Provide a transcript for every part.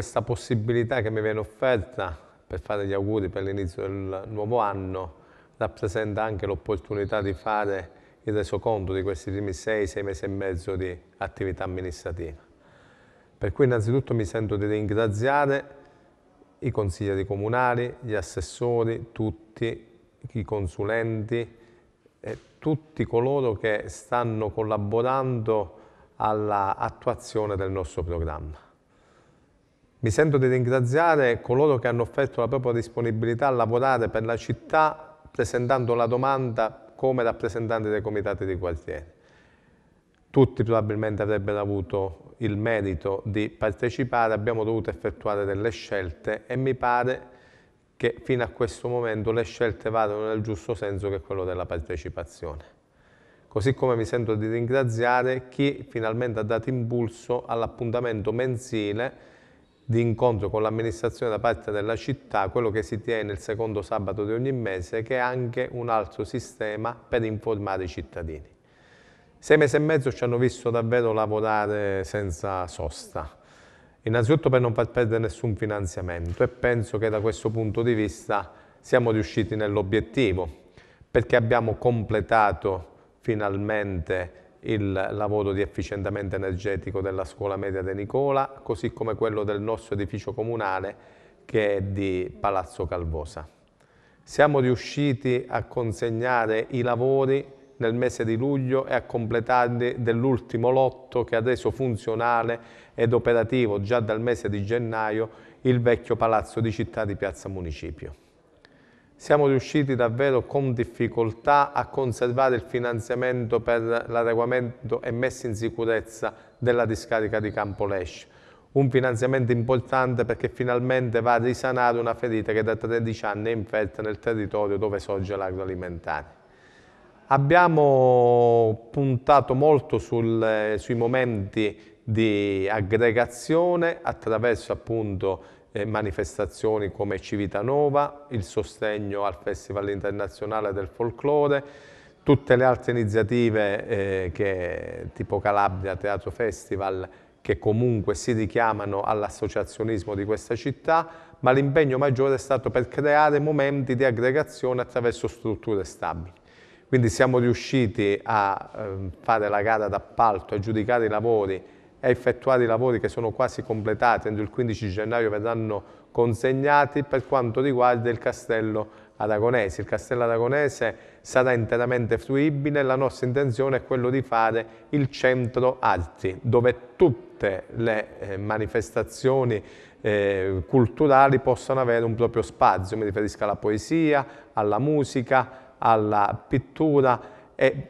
questa possibilità che mi viene offerta per fare gli auguri per l'inizio del nuovo anno rappresenta anche l'opportunità di fare il resoconto di questi primi sei, sei mesi e mezzo di attività amministrativa. Per cui innanzitutto mi sento di ringraziare i consiglieri comunali, gli assessori, tutti i consulenti e tutti coloro che stanno collaborando all'attuazione del nostro programma. Mi sento di ringraziare coloro che hanno offerto la propria disponibilità a lavorare per la città presentando la domanda come rappresentanti dei comitati di quartiere. Tutti probabilmente avrebbero avuto il merito di partecipare, abbiamo dovuto effettuare delle scelte e mi pare che fino a questo momento le scelte vadano nel giusto senso che è quello della partecipazione. Così come mi sento di ringraziare chi finalmente ha dato impulso all'appuntamento mensile di incontro con l'amministrazione da parte della città, quello che si tiene il secondo sabato di ogni mese, che è anche un altro sistema per informare i cittadini. Sei mesi e mezzo ci hanno visto davvero lavorare senza sosta, innanzitutto per non far perdere nessun finanziamento e penso che da questo punto di vista siamo riusciti nell'obiettivo, perché abbiamo completato finalmente il lavoro di efficientamento energetico della scuola media De Nicola, così come quello del nostro edificio comunale che è di Palazzo Calvosa. Siamo riusciti a consegnare i lavori nel mese di luglio e a completarli dell'ultimo lotto che ha reso funzionale ed operativo già dal mese di gennaio il vecchio palazzo di città di Piazza Municipio siamo riusciti davvero con difficoltà a conservare il finanziamento per l'adeguamento e messa in sicurezza della discarica di Campolesch. Un finanziamento importante perché finalmente va a risanare una ferita che da 13 anni è infetta nel territorio dove sorge l'agroalimentare. Abbiamo puntato molto sul, eh, sui momenti di aggregazione attraverso appunto eh, manifestazioni come Civitanova, il sostegno al Festival Internazionale del Folklore, tutte le altre iniziative eh, che, tipo Calabria Teatro Festival che comunque si richiamano all'associazionismo di questa città, ma l'impegno maggiore è stato per creare momenti di aggregazione attraverso strutture stabili. Quindi siamo riusciti a eh, fare la gara d'appalto, a giudicare i lavori e effettuati i lavori che sono quasi completati, entro il 15 gennaio verranno consegnati per quanto riguarda il castello Aragonese. Il castello Aragonese sarà interamente fruibile, la nostra intenzione è quella di fare il centro arti, dove tutte le eh, manifestazioni eh, culturali possano avere un proprio spazio, mi riferisco alla poesia, alla musica, alla pittura e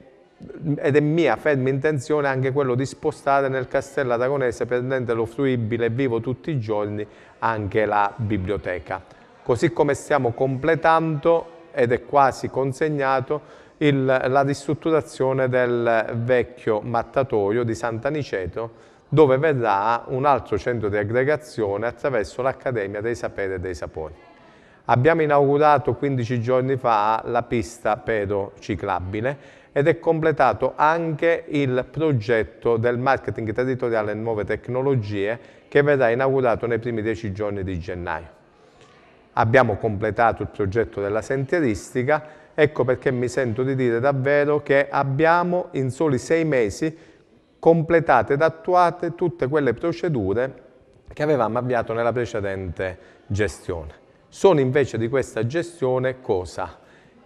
ed è mia ferma intenzione anche quello di spostare nel Castello Aragonese per renderlo fruibile vivo tutti i giorni anche la biblioteca. Così come stiamo completando ed è quasi consegnato il, la ristrutturazione del vecchio mattatoio di Sant'Aniceto dove verrà un altro centro di aggregazione attraverso l'Accademia dei Saperi e dei Sapori. Abbiamo inaugurato 15 giorni fa la pista pedociclabile ed è completato anche il progetto del marketing territoriale nuove tecnologie che verrà inaugurato nei primi dieci giorni di gennaio. Abbiamo completato il progetto della sentieristica, ecco perché mi sento di dire davvero che abbiamo in soli sei mesi completate ed attuate tutte quelle procedure che avevamo avviato nella precedente gestione. Sono invece di questa gestione cosa?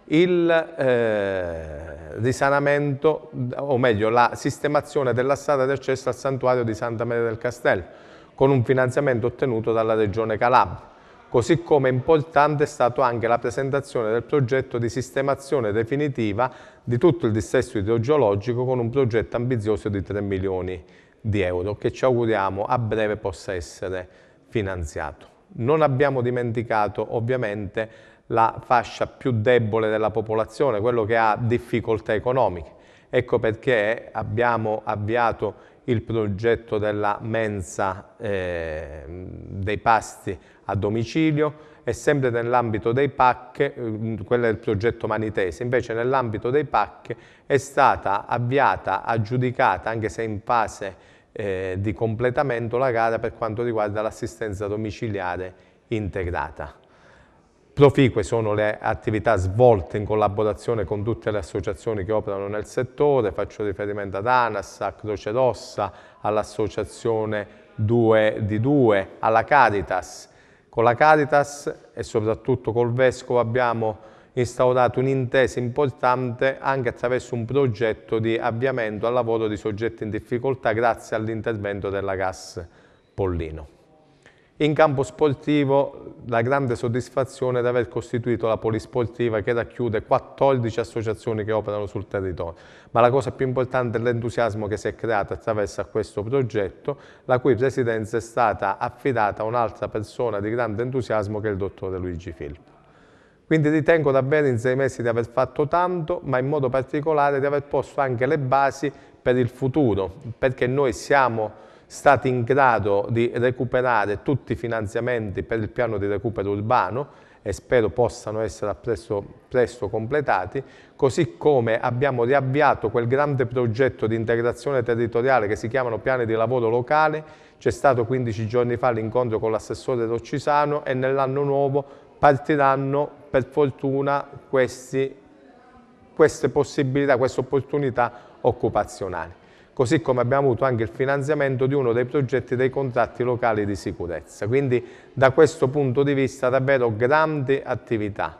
il eh, risanamento, o meglio la sistemazione della strada d'accesso al santuario di Santa Maria del Castello, con un finanziamento ottenuto dalla Regione Calabria. Così come importante è stata anche la presentazione del progetto di sistemazione definitiva di tutto il dissesto idrogeologico con un progetto ambizioso di 3 milioni di euro che ci auguriamo a breve possa essere finanziato. Non abbiamo dimenticato ovviamente la fascia più debole della popolazione, quello che ha difficoltà economiche. Ecco perché abbiamo avviato il progetto della mensa eh, dei pasti a domicilio e sempre nell'ambito dei PAC, ehm, quello è il progetto Manitese, invece nell'ambito dei PAC è stata avviata, aggiudicata, anche se in fase eh, di completamento, la gara per quanto riguarda l'assistenza domiciliare integrata. Proficue sono le attività svolte in collaborazione con tutte le associazioni che operano nel settore, faccio riferimento ad ANAS, a Croce Rossa, all'associazione 2 di 2, alla Caritas. Con la Caritas e soprattutto col Vescovo abbiamo instaurato un'intesa importante anche attraverso un progetto di avviamento al lavoro di soggetti in difficoltà grazie all'intervento della GAS Pollino. In campo sportivo la grande soddisfazione è di aver costituito la polisportiva che racchiude 14 associazioni che operano sul territorio, ma la cosa più importante è l'entusiasmo che si è creato attraverso questo progetto, la cui presidenza è stata affidata a un'altra persona di grande entusiasmo che è il dottore Luigi Filippo. Quindi ritengo davvero in sei mesi di aver fatto tanto, ma in modo particolare di aver posto anche le basi per il futuro, perché noi siamo stati in grado di recuperare tutti i finanziamenti per il piano di recupero urbano e spero possano essere presto, presto completati, così come abbiamo riavviato quel grande progetto di integrazione territoriale che si chiamano piani di lavoro locale, c'è stato 15 giorni fa l'incontro con l'assessore Roccisano e nell'anno nuovo partiranno per fortuna questi, queste possibilità, queste opportunità occupazionali così come abbiamo avuto anche il finanziamento di uno dei progetti dei contratti locali di sicurezza. Quindi da questo punto di vista davvero grandi attività.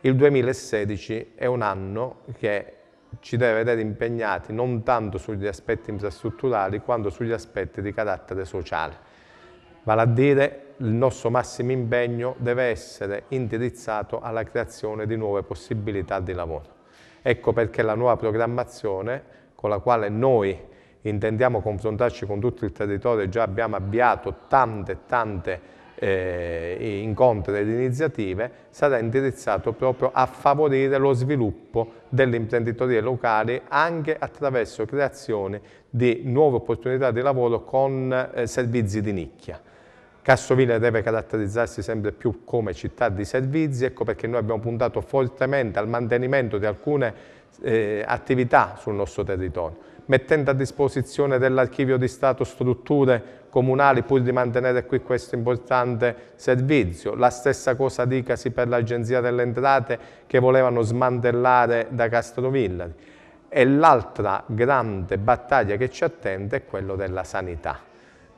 Il 2016 è un anno che ci deve vedere impegnati non tanto sugli aspetti infrastrutturali quanto sugli aspetti di carattere sociale. Vale a dire il nostro massimo impegno deve essere indirizzato alla creazione di nuove possibilità di lavoro. Ecco perché la nuova programmazione con la quale noi intendiamo confrontarci con tutto il territorio e già abbiamo avviato tante, tante eh, incontri ed iniziative, sarà indirizzato proprio a favorire lo sviluppo delle imprenditorie locali anche attraverso creazione di nuove opportunità di lavoro con eh, servizi di nicchia. Cassovile deve caratterizzarsi sempre più come città di servizi, ecco perché noi abbiamo puntato fortemente al mantenimento di alcune eh, attività sul nostro territorio, mettendo a disposizione dell'archivio di Stato strutture comunali pur di mantenere qui questo importante servizio. La stessa cosa dicasi per l'Agenzia delle Entrate che volevano smantellare da Castrovillari. E l'altra grande battaglia che ci attende è quella della sanità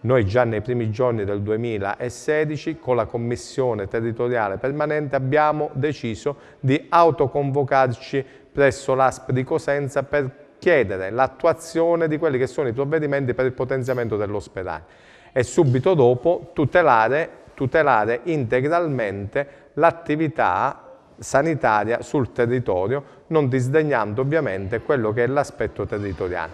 noi già nei primi giorni del 2016 con la Commissione Territoriale Permanente abbiamo deciso di autoconvocarci presso l'ASP di Cosenza per chiedere l'attuazione di quelli che sono i provvedimenti per il potenziamento dell'ospedale e subito dopo tutelare, tutelare integralmente l'attività sanitaria sul territorio, non disdegnando ovviamente quello che è l'aspetto territoriale.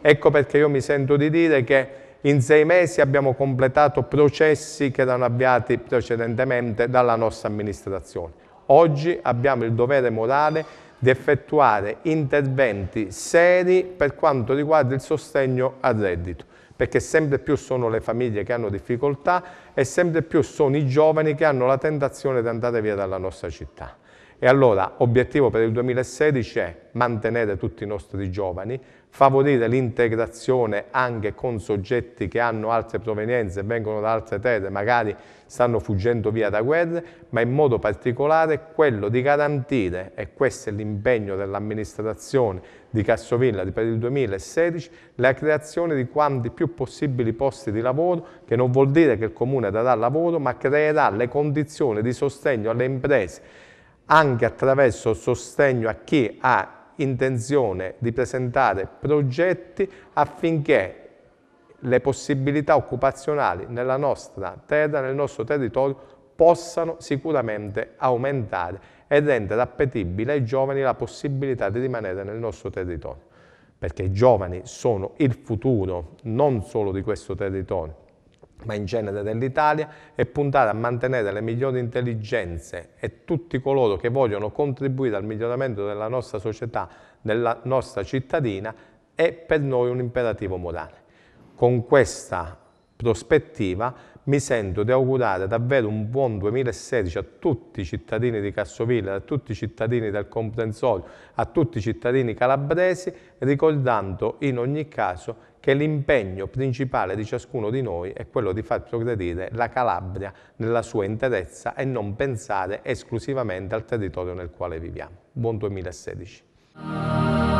Ecco perché io mi sento di dire che in sei mesi abbiamo completato processi che erano avviati precedentemente dalla nostra amministrazione. Oggi abbiamo il dovere morale di effettuare interventi seri per quanto riguarda il sostegno al reddito perché sempre più sono le famiglie che hanno difficoltà e sempre più sono i giovani che hanno la tentazione di andare via dalla nostra città. E allora obiettivo per il 2016 è mantenere tutti i nostri giovani, favorire l'integrazione anche con soggetti che hanno altre provenienze, vengono da altre terre, magari stanno fuggendo via da guerre, ma in modo particolare quello di garantire, e questo è l'impegno dell'amministrazione di Cassovilla per il 2016, la creazione di quanti più possibili posti di lavoro, che non vuol dire che il Comune darà lavoro, ma creerà le condizioni di sostegno alle imprese anche attraverso sostegno a chi ha intenzione di presentare progetti affinché le possibilità occupazionali nella nostra terra, nel nostro territorio, possano sicuramente aumentare e rendere appetibile ai giovani la possibilità di rimanere nel nostro territorio, perché i giovani sono il futuro non solo di questo territorio, ma in genere dell'Italia, e puntare a mantenere le migliori intelligenze e tutti coloro che vogliono contribuire al miglioramento della nostra società, della nostra cittadina, è per noi un imperativo morale. Con questa prospettiva mi sento di augurare davvero un buon 2016 a tutti i cittadini di Cassovilla, a tutti i cittadini del comprensorio, a tutti i cittadini calabresi, ricordando in ogni caso che l'impegno principale di ciascuno di noi è quello di far progredire la Calabria nella sua interezza e non pensare esclusivamente al territorio nel quale viviamo. Buon 2016.